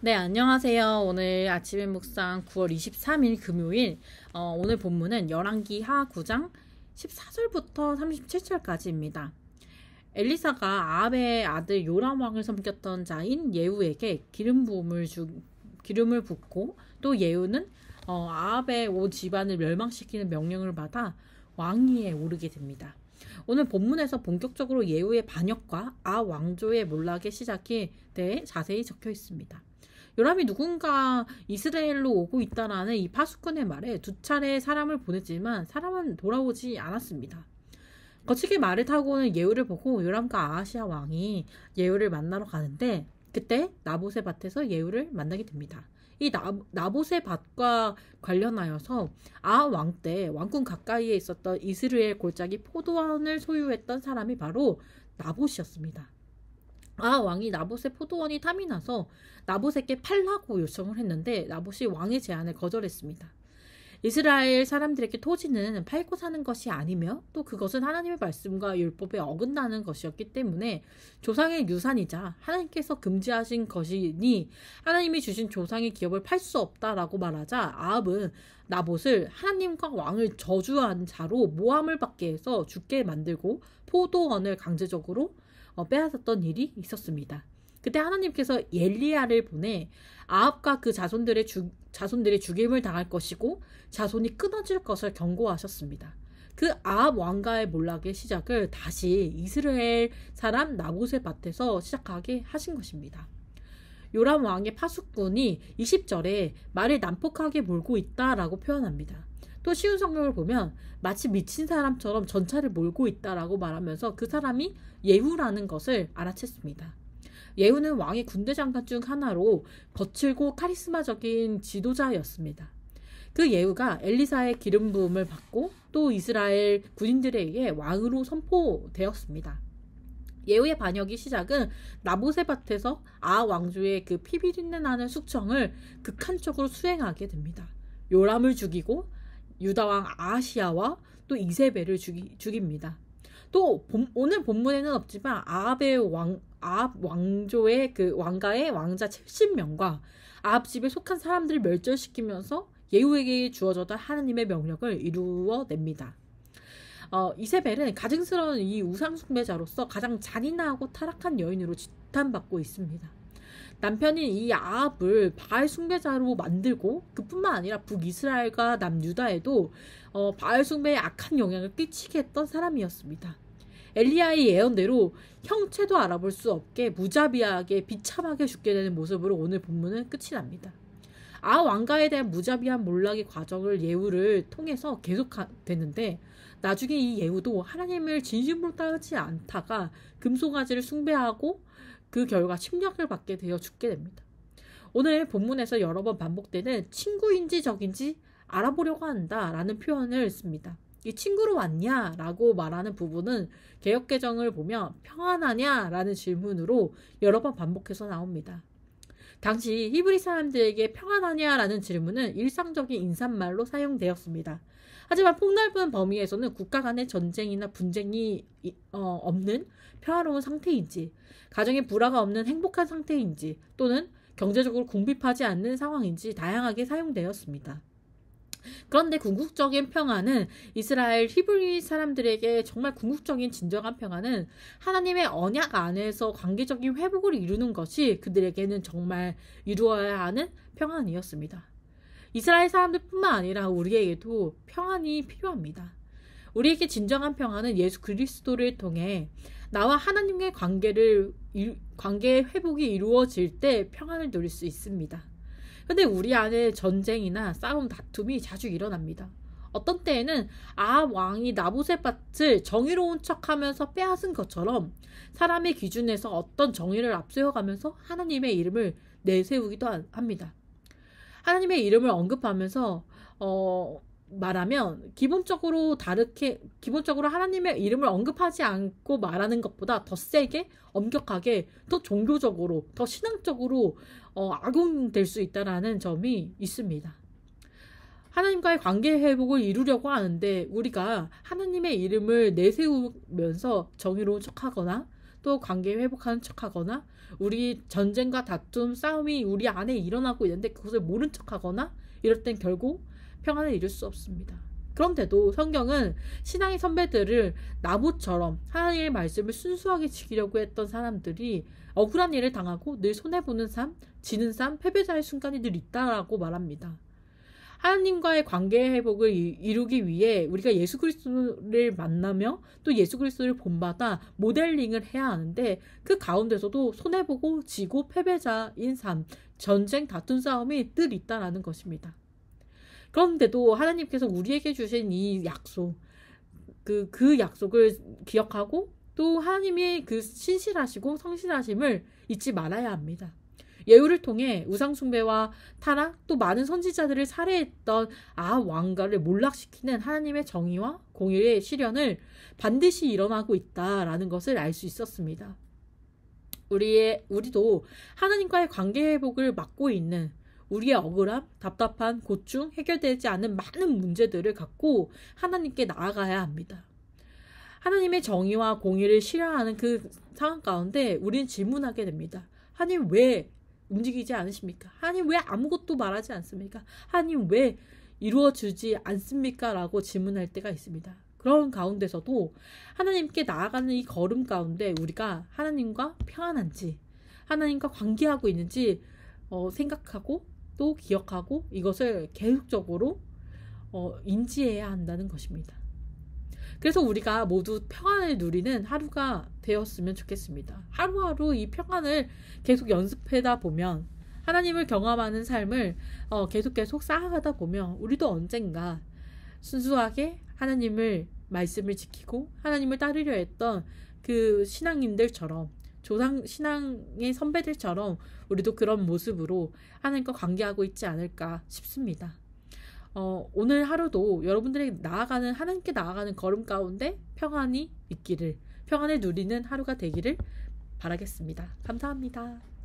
네, 안녕하세요. 오늘 아침의 묵상 9월 23일 금요일 어, 오늘 본문은 열왕기 하 9장 14절부터 37절까지입니다. 엘리사가 아합의 아들 요람 왕을 섬겼던 자인 예후에게 기름 부음을 주 기름을 붓고 또 예후는 어, 아합의 오 집안을 멸망시키는 명령을 받아 왕위에 오르게 됩니다. 오늘 본문에서 본격적으로 예후의 반역과 아 왕조의 몰락의 시작에 대해 자세히 적혀 있습니다. 요람이 누군가 이스라엘로 오고 있다라는 이 파수꾼의 말에 두 차례 사람을 보냈지만 사람은 돌아오지 않았습니다. 거칠게 말을 타고는 예우를 보고 요람과 아하시아 왕이 예우를 만나러 가는데 그때 나봇의 밭에서 예우를 만나게 됩니다. 이 나, 나봇의 밭과 관련하여서 아 왕 때 왕궁 가까이에 있었던 이스라엘 골짜기 포도원을 소유했던 사람이 바로 나봇이었습니다. 아 왕이 나봇의 포도원이 탐이 나서 나봇에게 팔라고 요청을 했는데 나봇이 왕의 제안을 거절했습니다. 이스라엘 사람들에게 토지는 팔고 사는 것이 아니며 또 그것은 하나님의 말씀과 율법에 어긋나는 것이었기 때문에 조상의 유산이자 하나님께서 금지하신 것이니 하나님이 주신 조상의 기업을 팔 수 없다라고 말하자 아합은 나봇을 하나님과 왕을 저주한 자로 모함을 받게 해서 죽게 만들고 포도원을 강제적으로 어, 빼앗았던 일이 있었습니다. 그때 하나님께서 엘리야를 보내 아합과 그 자손들의 주, 자손들의 죽임을 당할 것이고 자손이 끊어질 것을 경고하셨습니다. 그 아합 왕가의 몰락의 시작을 다시 이스라엘 사람 나봇의 밭에서 시작하게 하신 것입니다. 요람 왕의 파수꾼이 20절에 말을 난폭하게 몰고 있다라고 표현합니다. 또 쉬운 성경을 보면 마치 미친 사람처럼 전차를 몰고 있다라고 말하면서 그 사람이 예후라는 것을 알아챘습니다. 예후는 왕의 군대 장관 중 하나로 거칠고 카리스마적인 지도자였습니다. 그 예후가 엘리사의 기름 부음을 받고 또 이스라엘 군인들에 게 왕으로 선포되었습니다. 예후의 반역의 시작은 나보세밭에서 아 왕조의 그 피비린내 나는 숙청을 극한적으로 수행하게 됩니다. 요람을 죽이고 유다왕 아시아와 또 이세벨을 죽이, 죽입니다. 또 본, 오늘 본문에는 없지만 아합의 왕, 아합 왕조의 그 왕가의 왕자 70명과 아합 집에 속한 사람들을 멸절시키면서 예후에게 주어졌던 하느님의 명령을 이루어냅니다. 어, 이세벨은 가증스러운 이 우상 숭배자로서 가장 잔인하고 타락한 여인으로 지탄받고 있습니다. 남편인 이 아합을 바알 숭배자로 만들고 그뿐만 아니라 북이스라엘과 남유다에도 어, 바알 숭배에 악한 영향을 끼치게 했던 사람이었습니다. 엘리야의 예언대로 형체도 알아볼 수 없게 무자비하게 비참하게 죽게 되는 모습으로 오늘 본문은 끝이 납니다. 아 왕가에 대한 무자비한 몰락의 과정을 예우를 통해서 계속되는데 나중에 이 예우도 하나님을 진심으로 따르지 않다가 금송아지를 숭배하고 그 결과 침략을 받게 되어 죽게 됩니다. 오늘 본문에서 여러 번 반복되는 친구인지 적인지 알아보려고 한다 라는 표현을 씁니다. 이 친구로 왔냐? 라고 말하는 부분은 개혁개정을 보면 평안하냐? 라는 질문으로 여러 번 반복해서 나옵니다. 당시 히브리 사람들에게 평안하냐? 라는 질문은 일상적인 인사말로 사용되었습니다. 하지만 폭넓은 범위에서는 국가 간의 전쟁이나 분쟁이 어, 없는 평화로운 상태인지, 가정에 불화가 없는 행복한 상태인지, 또는 경제적으로 궁핍하지 않는 상황인지 다양하게 사용되었습니다. 그런데 궁극적인 평화는 이스라엘 히브리 사람들에게 정말 궁극적인 진정한 평화는 하나님의 언약 안에서 관계적인 회복을 이루는 것이 그들에게는 정말 이루어야 하는 평안이었습니다. 이스라엘 사람들뿐만 아니라 우리에게도 평안이 필요합니다. 우리에게 진정한 평안은 예수 그리스도를 통해 나와 하나님의 관계를 관계 의 회복이 이루어질 때 평안을 누릴 수 있습니다. 근데 우리 안에 전쟁이나 싸움 다툼이 자주 일어납니다. 어떤 때에는 아 왕이 나봇의 밭을 정의로운 척하면서 빼앗은 것처럼 사람의 기준에서 어떤 정의를 앞세워가면서 하나님의 이름을 내세우기도 합니다. 하나님의 이름을 언급하면서 어, 말하면 기본적으로 다르게 기본적으로 하나님의 이름을 언급하지 않고 말하는 것보다 더 세게 엄격하게 더 종교적으로 더 신앙적으로 어, 악용될 수 있다라는 점이 있습니다. 하나님과의 관계 회복을 이루려고 하는데 우리가 하나님의 이름을 내세우면서 정의로운 척하거나 또 관계 회복하는 척하거나 우리 전쟁과 다툼, 싸움이 우리 안에 일어나고 있는데 그것을 모른 척하거나 이럴 땐 결국 평안을 잃을 수 없습니다. 그런데도 성경은 신앙의 선배들을 나무처럼 하나님의 말씀을 순수하게 지키려고 했던 사람들이 억울한 일을 당하고 늘 손해보는 삶, 지는 삶, 패배자의 순간이 늘 있다라고 말합니다. 하나님과의 관계 회복을 이루기 위해 우리가 예수 그리스도를 만나며 또 예수 그리스도를 본받아 모델링을 해야 하는데 그 가운데서도 손해보고 지고 패배자인 삶, 전쟁 다툼 싸움이 늘 있다라는 것입니다. 그런데도 하나님께서 우리에게 주신 이 약속, 그, 그 약속을 기억하고 또하나님이그 신실하시고 성실하심을 잊지 말아야 합니다. 예우를 통해 우상숭배와 타락 또 많은 선지자들을 살해했던 아 왕가를 몰락시키는 하나님의 정의와 공의의 실현을 반드시 일어나고 있다라는 것을 알 수 있었습니다. 우리의 우리도 하나님과의 관계 회복을 막고 있는 우리의 억울함, 답답한 고충, 해결되지 않은 많은 문제들을 갖고 하나님께 나아가야 합니다. 하나님의 정의와 공의를 실현하는 그 상황 가운데 우리는 질문하게 됩니다. 하나님 왜 움직이지 않으십니까? 하나님 왜 아무것도 말하지 않습니까? 하나님 왜 이루어주지 않습니까? 라고 질문할 때가 있습니다. 그런 가운데서도 하나님께 나아가는 이 걸음 가운데 우리가 하나님과 평안한지, 하나님과 관계하고 있는지 어, 생각하고 또 기억하고 이것을 계속적으로 어, 인지해야 한다는 것입니다. 그래서 우리가 모두 평안을 누리는 하루가 되었으면 좋겠습니다. 하루하루 이 평안을 계속 연습하다 보면 하나님을 경험하는 삶을 어, 계속 계속 쌓아가다 보면 우리도 언젠가 순수하게 하나님을 말씀을 지키고 하나님을 따르려 했던 그 신앙님들처럼 조상 신앙의 선배들처럼 우리도 그런 모습으로 하나님과 관계하고 있지 않을까 싶습니다. 어, 오늘 하루도 여러분들에게 나아가는 하나님께 나아가는 걸음 가운데 평안이 있기를 평안을 누리는 하루가 되기를 바라겠습니다. 감사합니다.